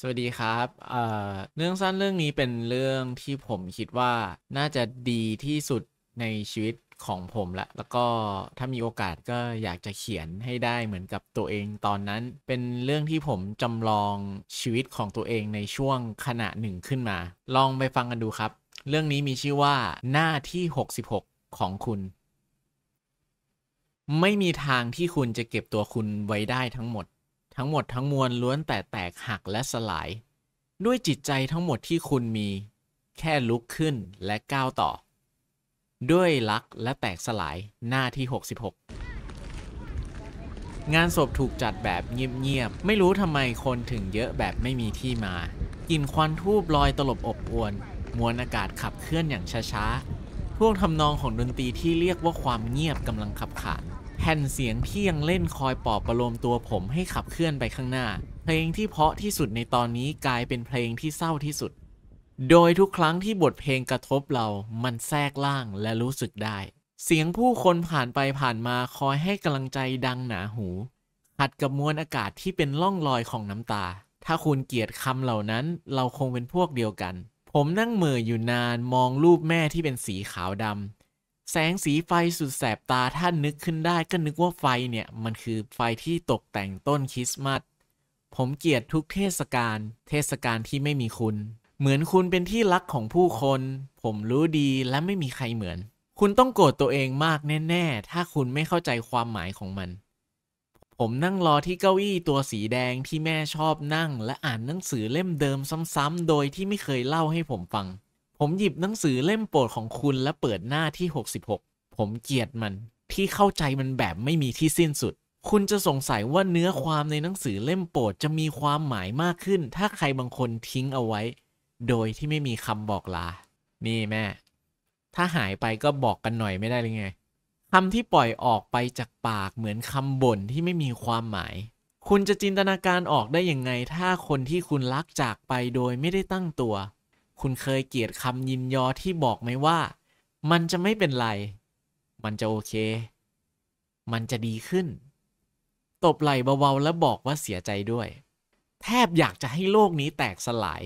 สวัสดีครับ เอ่อ เรื่องสั้นเรื่องนี้เป็นเรื่องที่ผมคิดว่าน่าจะดีที่สุดในชีวิตของผมละ แล้วก็ถ้ามีโอกาสก็อยากจะเขียนให้ได้เหมือนกับตัวเอง ตอนนั้นเป็นเรื่องที่ผมจำลองชีวิตของตัวเองในช่วงขณะหนึ่งขึ้นมา ลองไปฟังกันดูครับ เรื่องนี้มีชื่อว่าหน้าที่ 66 ของคุณ ไม่มีทางที่คุณจะเก็บตัวคุณไว้ได้ทั้งหมดทั้งหมดทั้งมวลล้วนแต่แตกหักและสลาย ด้วยจิตใจทั้งหมดที่คุณมี แค่ลุกขึ้นและก้าวต่อ ด้วยรักและแตกสลายหน้าที่ 66 งานศพถูกจัดแบบเงียบๆไม่รู้ทำไมคนถึงเยอะแบบไม่มีที่มากลิ่นควันทูบลอยตลบอบอวนมวลอากาศขับเคลื่อนอย่างช้าๆพวกทำนองของดนตรีที่เรียกว่าความเงียบกำลังขับขานแผ่นเสียงที่ยังเล่นคอยปลอบประโลมตัวผมให้ขับเคลื่อนไปข้างหน้า เพลงที่เพาะที่สุดในตอนนี้กลายเป็นเพลงที่เศร้าที่สุด โดยทุกครั้งที่บทเพลงกระทบเรามันแทรกล่างและรู้สึกได้ เสียงผู้คนผ่านไปผ่านมาคอยให้กำลังใจดังหนาหูหัดกับมวลอากาศที่เป็นล่องรอยของน้ำตา ถ้าคุณเกลียดคำเหล่านั้นเราคงเป็นพวกเดียวกัน ผมนั่งเหม่ออยู่นานมองรูปแม่ที่เป็นสีขาวดำแสงสีไฟสุดแสบตาท่านนึกขึ้นได้ก็นึกว่าไฟเนี่ยมันคือไฟที่ตกแต่งต้นคริสต์มาสผมเกลียดทุกเทศกาล เทศกาลที่ไม่มีคุณ เหมือนคุณเป็นที่รักของผู้คน ผมรู้ดีและไม่มีใครเหมือน คุณต้องโกรธตัวเองมากแน่ๆ ถ้าคุณไม่เข้าใจความหมายของมัน ผมนั่งรอที่เก้าอี้ตัวสีแดงที่แม่ชอบนั่ง และอ่านหนังสือเล่มเดิมซ้ำๆโดยที่ไม่เคยเล่าให้ผมฟังผมหยิบหนังสือเล่มโปรดของคุณและเปิดหน้าที่ 66 ผมเกลียดมัน ที่เข้าใจมันแบบไม่มีที่สิ้นสุด คุณจะสงสัยว่าเนื้อความในหนังสือเล่มโปรดจะมีความหมายมากขึ้น ถ้าใครบางคนทิ้งเอาไว้ โดยที่ไม่มีคำบอกลา นี่แม่ ถ้าหายไปก็บอกกันหน่อยไม่ได้หรือไง คำที่ปล่อยออกไปจากปากเหมือนคำบ่นที่ไม่มีความหมาย คุณจะจินตนาการออกได้ยังไง ถ้าคนที่คุณรักจากไปโดยไม่ได้ตั้งตัวคุณเคยเกลียดคำยินยอที่บอกไหมว่า มันจะไม่เป็นไร มันจะโอเค มันจะดีขึ้น ตบไหล่เบาๆแล้วบอกว่าเสียใจด้วย แทบอยากจะให้โลกนี้แตกสลาย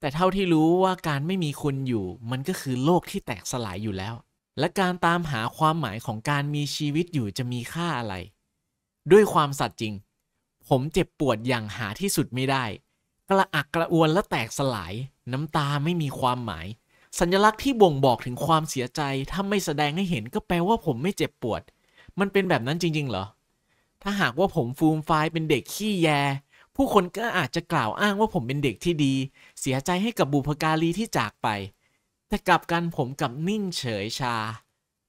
แต่เท่าที่รู้ว่าการไม่มีคุณอยู่ มันก็คือโลกที่แตกสลายอยู่แล้ว และการตามหาความหมายของการมีชีวิตอยู่จะมีค่าอะไร ด้วยความสัตย์จริง ผมเจ็บปวดอย่างหาที่สุดไม่ได้กระอักกระอวนและแตกสลาย น้ำตาไม่มีความหมาย สัญลักษณ์ที่บ่งบอกถึงความเสียใจ ถ้าไม่แสดงให้เห็นก็แปลว่าผมไม่เจ็บปวด มันเป็นแบบนั้นจริงๆเหรอ ถ้าหากว่าผมฟูมฟายเป็นเด็กขี้แย ผู้คนก็อาจจะกล่าวอ้างว่าผมเป็นเด็กที่ดี เสียใจให้กับบุพการีที่จากไป แต่กลับกันผมกับนิ่งเฉยชา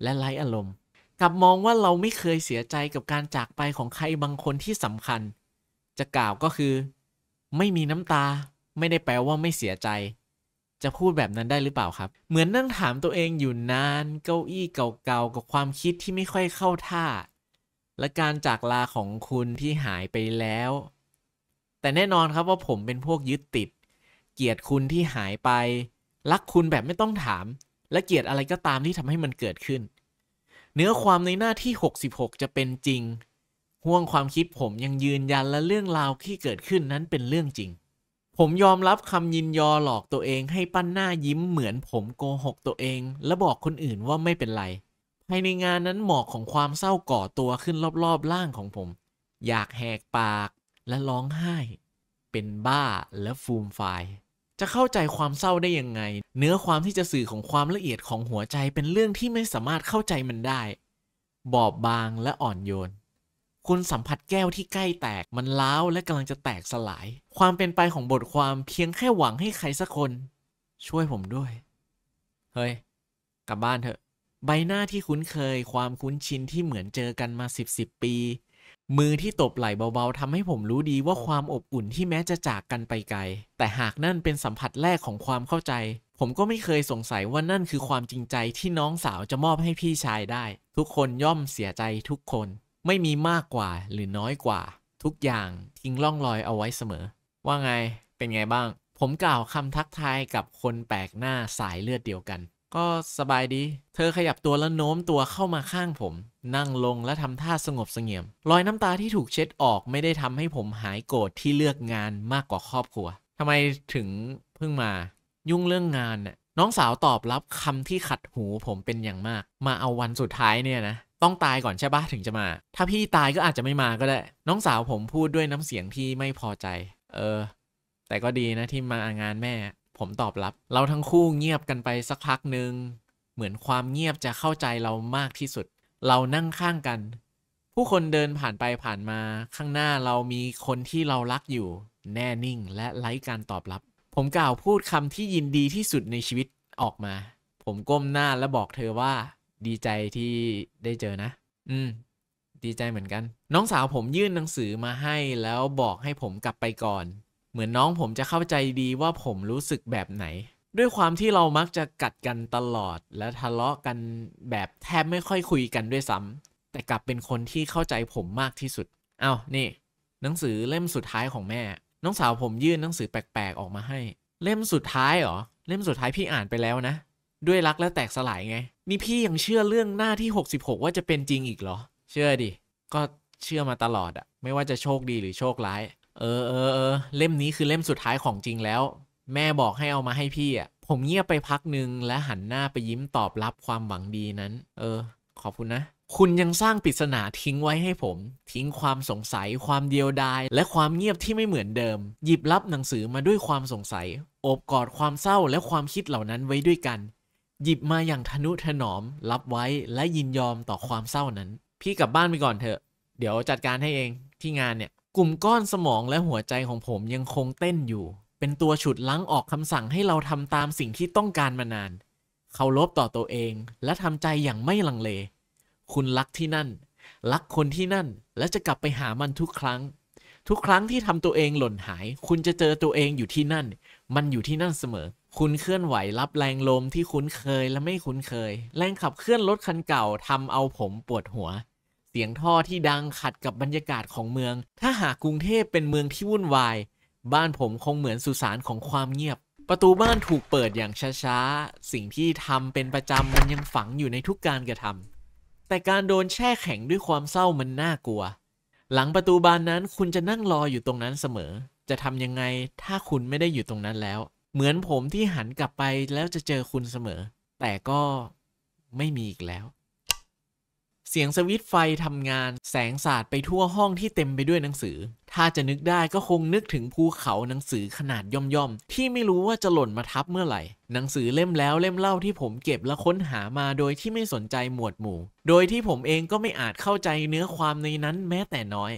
และไร้อารมณ์ กลับมองว่าเราไม่เคยเสียใจกับการจากไปของใครบางคนที่สำคัญ จะกล่าวก็คือไม่มีน้ำตาไม่ได้แปลว่าไม่เสียใจ จะพูดแบบนั้นได้หรือเปล่าครับ เหมือนนั่งถามตัวเองอยู่นาน เก้าอี้เก่าๆ กับความคิดที่ไม่ค่อยเข้าท่า และการจากลาของคุณที่หายไปแล้ว แต่แน่นอนครับว่าผมเป็นพวกยึดติด เกลียดคุณที่หายไปรักคุณแบบไม่ต้องถาม และเกลียดอะไรก็ตามที่ทำให้มันเกิดขึ้น เนื้อความในหน้าที่ 66 จะเป็นจริงห่วงความคิดผมยังยืนยันและเรื่องราวที่เกิดขึ้นนั้นเป็นเรื่องจริง ผมยอมรับคำยินยอหลอกตัวเองให้ปั้นหน้ายิ้มเหมือนผมโกหกตัวเอง และบอกคนอื่นว่าไม่เป็นไร ภายในงานนั้นหมอกของความเศร้าก่อตัวขึ้นรอบๆร่างของผม อยากแหกปากและร้องไห้ เป็นบ้าและฟูมไฟจะเข้าใจความเศร้าได้ยังไง เนื้อความที่จะสื่อของความละเอียดของหัวใจเป็นเรื่องที่ไม่สามารถเข้าใจมันได้ บอบบางและอ่อนโยนคุณสัมผัสแก้วที่ใกล้แตกมันล้าวและกำลังจะแตกสลาย ความเป็นไปของบทความเพียงแค่หวังให้ใครสักคน ช่วยผมด้วย เฮ้ย กลับบ้านเถอะ ใบหน้าที่คุ้นเคย ความคุ้นชินที่เหมือนเจอกันมาสิบสิบปี มือที่ตบไหล่เบาๆทำให้ผมรู้ดีว่าความอบอุ่นที่แม้จะจากกันไปไกล แต่หากนั่นเป็นสัมผัสแรกของความเข้าใจ ผมก็ไม่เคยสงสัยว่านั่นคือความจริงใจที่น้องสาวจะมอบให้พี่ชายได้ ทุกคนย่อมเสียใจทุกคนไม่มีมากกว่าหรือน้อยกว่า ทุกอย่างทิ้งร่องรอยเอาไว้เสมอ ว่าไงเป็นไงบ้าง ผมกล่าวคำทักทายกับคนแปลกหน้าสายเลือดเดียวกัน ก็สบายดี เธอขยับตัวแล้วโน้มตัวเข้ามาข้างผม นั่งลงและทำท่าสงบเสงี่ยมรอยน้ำตาที่ถูกเช็ดออกไม่ได้ทำให้ผมหายโกรธที่เลือกงานมากกว่าครอบครัวทำไมถึงเพิ่งมา ยุ่งเรื่องงานน่ะน้องสาวตอบรับคำที่ขัดหูผมเป็นอย่างมาก มาเอาวันสุดท้ายเนี่ยนะต้องตายก่อนใช่ปะถึงจะมา ถ้าพี่ตายก็อาจจะไม่มาก็ได้ น้องสาวผมพูดด้วยน้ำเสียงที่ไม่พอใจ เออ แต่ก็ดีนะที่มางานแม่ ผมตอบรับ เราทั้งคู่เงียบกันไปสักพักหนึ่งเหมือนความเงียบจะเข้าใจเรามากที่สุด เรานั่งข้างกัน ผู้คนเดินผ่านไปผ่านมา ข้างหน้าเรามีคนที่เรารักอยู่แน่นิ่งและไร้การตอบรับ ผมกล่าวพูดคำที่ยินดีที่สุดในชีวิตออกมา ผมก้มหน้าและบอกเธอว่าดีใจที่ได้เจอนะ อืม ดีใจเหมือนกัน น้องสาวผมยื่นหนังสือมาให้แล้วบอกให้ผมกลับไปก่อน เหมือนน้องผมจะเข้าใจดีว่าผมรู้สึกแบบไหน ด้วยความที่เรามักจะกัดกันตลอด และทะเลาะกันแบบแทบไม่ค่อยคุยกันด้วยซ้ำ แต่กลับเป็นคนที่เข้าใจผมมากที่สุด เอา้านี่ หนังสือเล่มสุดท้ายของแม่ น้องสาวผมยื่นหนังสือแปลกๆออกมาให้ เล่มสุดท้ายเหรอ เล่มสุดท้ายพี่อ่านไปแล้วนะ ด้วยรักและแตกสลายไงนี่พี่ยังเชื่อเรื่องหน้าที่ 66 ว่าจะเป็นจริงอีกเหรอ เชื่อดิ ก็เชื่อมาตลอดอะไม่ว่าจะโชคดีหรือโชคร้าย เออเออเออ เล่มนี้คือเล่มสุดท้ายของจริงแล้ว แม่บอกให้เอามาให้พี่อะผมเงียบไปพักหนึ่งและหันหน้าไปยิ้มตอบรับความหวังดีนั้น เออ ขอบคุณนะ คุณยังสร้างปริศนาทิ้งไว้ให้ผม ทิ้งความสงสัย ความเดียวดาย และความเงียบที่ไม่เหมือนเดิม หยิบรับหนังสือมาด้วยความสงสัยโอบกอดความเศร้าและความคิดเหล่านั้นไว้ด้วยกันหยิบมาอย่างทนุถนอม รับไว้และยินยอมต่อความเศร้านั้น พี่กลับบ้านไปก่อนเถอะ เดี๋ยวจัดการให้เองที่งานเนี่ยกลุ่มก้อนสมองและหัวใจของผมยังคงเต้นอยู่ เป็นตัวฉุดลั้งออกคำสั่งให้เราทำตามสิ่งที่ต้องการมานานเคารพต่อตัวเอง และทำใจอย่างไม่ลังเล คุณรักที่นั่นรักคนที่นั่นและจะกลับไปหามันทุกครั้ง ทุกครั้งที่ทำตัวเองหล่นหาย คุณจะเจอตัวเองอยู่ที่นั่น มันอยู่ที่นั่นเสมอคุณเคลื่อนไหวรับแรงลมที่คุ้นเคยและไม่คุ้นเคย แรงขับเคลื่อนรถคันเก่าทำเอาผมปวดหัว เสียงท่อที่ดังขัดกับบรรยากาศของเมือง ถ้าหากกรุงเทพเป็นเมืองที่วุ่นวาย บ้านผมคงเหมือนสุสานของความเงียบ ประตูบ้านถูกเปิดอย่างช้าๆ สิ่งที่ทำเป็นประจำ มันยังฝังอยู่ในทุกการกระทำแต่การโดนแช่แข็งด้วยความเศร้ามันน่ากลัว หลังประตูบานนั้นคุณจะนั่งรออยู่ตรงนั้นเสมอ จะทำยังไงถ้าคุณไม่ได้อยู่ตรงนั้นแล้วเหมือนผมที่หันกลับไปแล้วจะเจอคุณเสมอ แต่ก็ไม่มีอีกแล้ว เสียงสวิตไฟทำงานแสงสาดไปทั่วห้องที่เต็มไปด้วยหนังสือ ถ้าจะนึกได้ก็คงนึกถึงภูเขาหนังสือขนาดย่อมๆที่ไม่รู้ว่าจะหล่นมาทับเมื่อไหร่หนังสือเล่มแล้วเล่มเล่าที่ผมเก็บและค้นหามาโดยที่ไม่สนใจหมวดหมู่ โดยที่ผมเองก็ไม่อาจเข้าใจเนื้อความในนั้นแม้แต่น้อย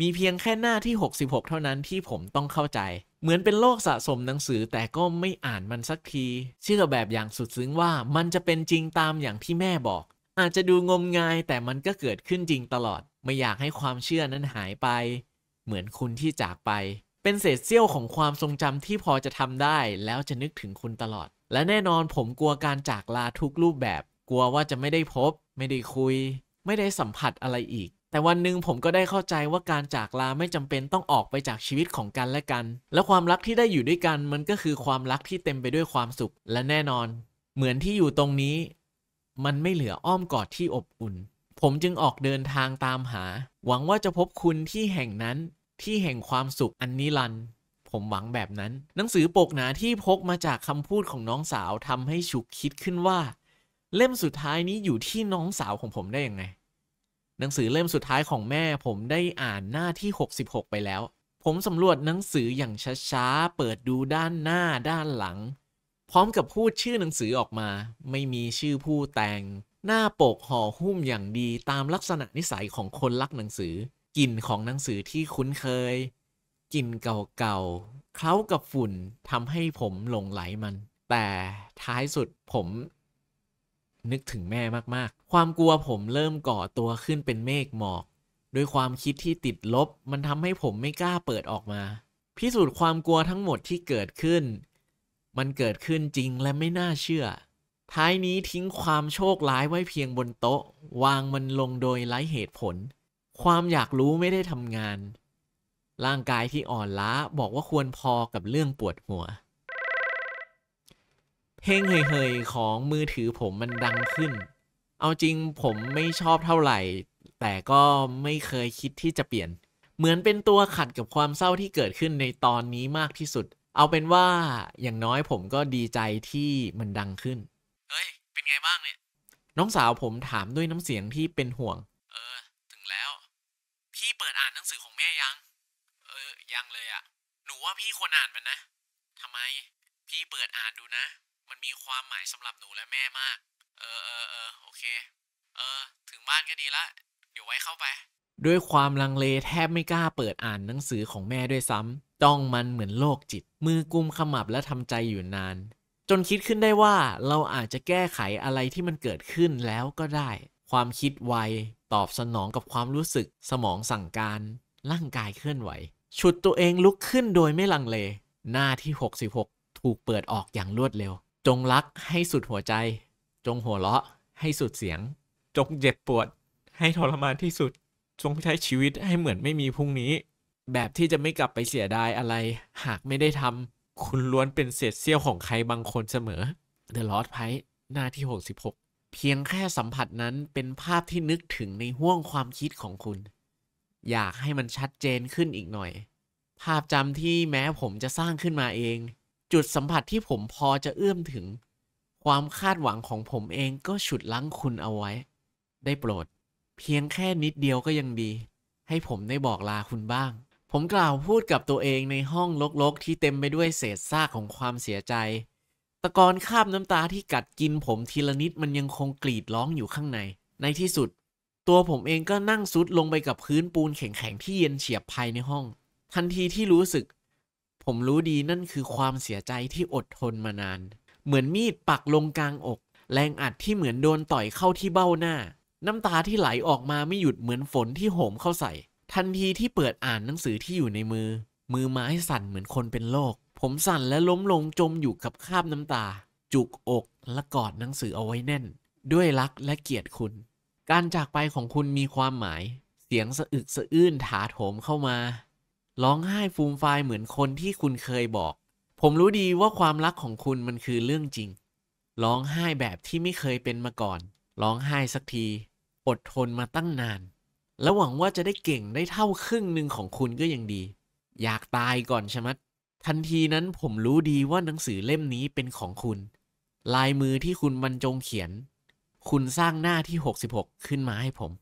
มีเพียงแค่หน้าที่ 66 เท่านั้นที่ผมต้องเข้าใจเหมือนเป็นโลกสะสมหนังสือแต่ก็ไม่อ่านมันสักที เชื่อแบบอย่างสุดซึ้งว่ามันจะเป็นจริงตามอย่างที่แม่บอก อาจจะดูงมงาย แต่มันก็เกิดขึ้นจริงตลอด ไม่อยากให้ความเชื่อนั้นหายไป เหมือนคุณที่จากไป เป็นเศษเสี้ยวของความทรงจำที่พอจะทำได้แล้วจะนึกถึงคุณตลอด และแน่นอนผมกลัวการจากลาทุกรูปแบบ กลัวว่าจะไม่ได้พบ ไม่ได้คุย ไม่ได้สัมผัสอะไรอีกแต่วันหนึ่งผมก็ได้เข้าใจว่าการจากลาไม่จำเป็นต้องออกไปจากชีวิตของกันและกัน และความรักที่ได้อยู่ด้วยกันมันก็คือความรักที่เต็มไปด้วยความสุขและแน่นอน เหมือนที่อยู่ตรงนี้ มันไม่เหลืออ้อมกอดที่อบอุ่น ผมจึงออกเดินทางตามหา หวังว่าจะพบคุณที่แห่งนั้นที่แห่งความสุขอันนิรันด์ผมหวังแบบนั้น หนังสือปกหนาที่พกมาจากคำพูดของน้องสาวทำให้ฉุกคิดขึ้นว่า เล่มสุดท้ายนี้อยู่ที่น้องสาวของผมได้ยังไงหนังสือเล่มสุดท้ายของแม่ผมได้อ่านหน้าที่ 66 ไปแล้ว ผมสำรวจหนังสืออย่างช้าๆ เปิดดูด้านหน้าด้านหลัง พร้อมกับพูดชื่อหนังสือออกมา ไม่มีชื่อผู้ แต่ง หน้า ปก ห่อหุ้มอย่างดีตามลักษณะนิสัยของคน รักหนังสือกลิ่นของหนังสือที่คุ้นเคยกลิ่นเก่าๆ เคล้ากับฝุ่นทำให้ผมหลงไหลมัน แต่ท้ายสุดผมนึกถึงแม่มากๆ ความกลัวผมเริ่มก่อตัวขึ้นเป็นเมฆหมอก ด้วยความคิดที่ติดลบ มันทำให้ผมไม่กล้าเปิดออกมา พิสูจน์ความกลัวทั้งหมดที่เกิดขึ้น มันเกิดขึ้นจริงและไม่น่าเชื่อ ท้ายนี้ทิ้งความโชคร้ายไว้เพียงบนโต๊ะ วางมันลงโดยไร้เหตุผล ความอยากรู้ไม่ได้ทำงาน ร่างกายที่อ่อนล้าบอกว่าควรพอกับเรื่องปวดหัวเพลงเฮยๆของมือถือผมมันดังขึ้น เอาจริงผมไม่ชอบเท่าไหร่ แต่ก็ไม่เคยคิดที่จะเปลี่ยน เหมือนเป็นตัวขัดกับความเศร้าที่เกิดขึ้นในตอนนี้มากที่สุด เอาเป็นว่า อย่างน้อยผมก็ดีใจที่มันดังขึ้น เฮ้ยเป็นไงบ้างเนี่ย น้องสาวผมถามด้วยน้ำเสียงที่เป็นห่วง เออ ถึงแล้ว พี่เปิดอ่านหนังสือของแม่ยัง เออ ยังเลยอะหนูว่าพี่ควรอ่านมันนะทำไม พี่เปิดอ่านดูนะมันมีความหมายสำหรับหนูและแม่มาก เออเออเออโอเค เออ ถึงบ้านก็ดีละเดี๋ยวไว้เข้าไป ด้วยความลังเลแทบไม่กล้าเปิดอ่านหนังสือของแม่ด้วยซ้ำจ้องมันเหมือนโรคจิต มือกุมขมับและทำใจอยู่นาน จนคิดขึ้นได้ว่าเราอาจจะแก้ไขอะไรที่มันเกิดขึ้นแล้วก็ได้ ความคิดไว ตอบสนองกับความรู้สึก สมองสั่งการ ร่างกายเคลื่อนไหวฉุดตัวเองลุกขึ้นโดยไม่ลังเล หน้าที่ 66 ถูกเปิดออกอย่างรวดเร็วจงรักให้สุดหัวใจ จงหัวเราะให้สุดเสียง จงเจ็บปวดให้ทรมานที่สุด จงใช้ชีวิตให้เหมือนไม่มีพรุ่งนี้ แบบที่จะไม่กลับไปเสียดายอะไร หากไม่ได้ทำ คุณล้วนเป็นเศษเสี้ยวของใครบางคนเสมอ The Lost Pike หน้าที่ 66 เพียงแค่สัมผัสนั้นเป็นภาพที่นึกถึงในห้วงความคิดของคุณ อยากให้มันชัดเจนขึ้นอีกหน่อย ภาพจำที่แม้ผมจะสร้างขึ้นมาเองจุดสัมผัสที่ผมพอจะเอื้อมถึง ความคาดหวังของผมเองก็ฉุดลั้งคุณเอาไว้ ได้โปรด เพียงแค่นิดเดียวก็ยังดี ให้ผมได้บอกลาคุณบ้าง ผมกล่าวพูดกับตัวเองในห้องลกๆ ที่เต็มไปด้วยเศษซากของความเสียใจ ตะกอนคาบน้ำตาที่กัดกินผมทีละนิดมันยังคงกรีดร้องอยู่ข้างในในที่สุด ตัวผมเองก็นั่งซุดลงไปกับพื้นปูนแข็งๆที่เย็นเฉียบภายในห้อง ทันทีที่รู้สึกผมรู้ดีนั่นคือความเสียใจที่อดทนมานาน เหมือนมีดปักลงกลางอก แรงอัดที่เหมือนโดนต่อยเข้าที่เบ้าหน้า น้ำตาที่ไหลออกมาไม่หยุดเหมือนฝนที่โหมเข้าใส่ ทันทีที่เปิดอ่านหนังสือที่อยู่ในมือ มือไม้สั่นเหมือนคนเป็นโรคผมสั่นและล้มลงจมอยู่กับคาบน้ำตา จุกอกและกอดหนังสือเอาไว้แน่น ด้วยรักและเกียรติคุณ การจากไปของคุณมีความหมาย เสียงสะอึกสะอื้นถาโถมเข้ามาร้องไห้ฟูมฟายเหมือนคนที่คุณเคยบอก ผมรู้ดีว่าความรักของคุณมันคือเรื่องจริง ร้องไห้แบบที่ไม่เคยเป็นมาก่อน ร้องไห้สักที อดทนมาตั้งนาน แล้วหวังว่าจะได้เก่งได้เท่าครึ่งหนึ่งของคุณก็ยังดี อยากตายก่อนช่ไัด ทันทีนั้นผมรู้ดีว่าหนังสือเล่มนี้เป็นของคุณ ลายมือที่คุณบรรจงเขียน คุณสร้างหน้าที่ 66 ขึ้นมาให้ผม